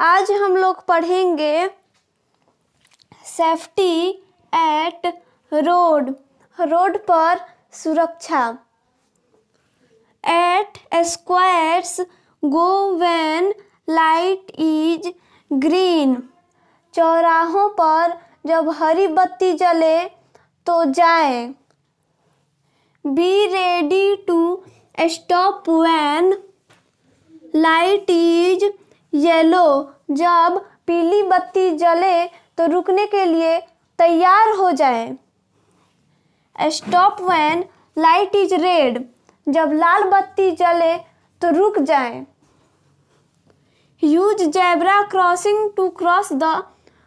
आज हम लोग पढ़ेंगे सेफ्टी एट रोड रोड पर सुरक्षा at squares go when light is green चौराहों पर जब हरी बत्ती जले तो जाए be ready to stop when light is yellow जब पीली बत्ती जले तो रुकने के लिए तैयार हो जाए stop when light is red जब लाल बत्ती जले तो रुक जाए use zebra crossing to cross the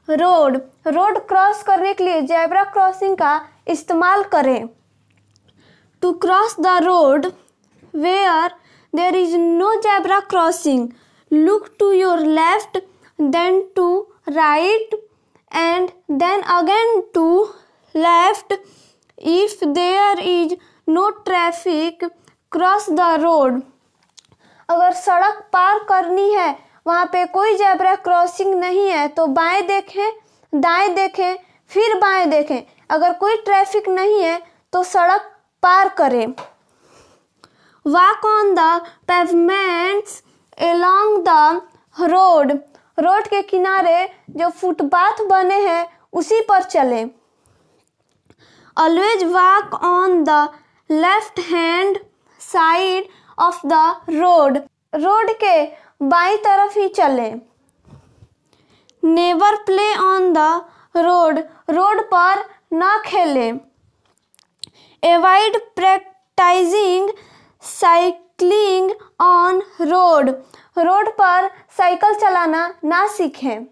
road road cross करने के लिए जैबरा क्रॉसिंग का इस्तेमाल करें to cross the road where there is no zebra crossing look to your left, then to right, and then again to left. If there is no traffic, cross the road. अगर सड़क पार करनी है वहाँ पे कोई जेब्रा क्रॉसिंग नहीं है तो बाएं देखें दाएं देखें फिर बाएं देखें अगर कोई ट्रैफिक नहीं है तो सड़क पार करें walk on the pavements along the road road के किनारे जो फुटपाथ बने हैं उसी पर चले always walk on the left hand side of the road road के बाई तरफ ही चले never play on the road road पर न खेले avoid practising cycle cycling on road road पर साइकिल चलाना ना सीखें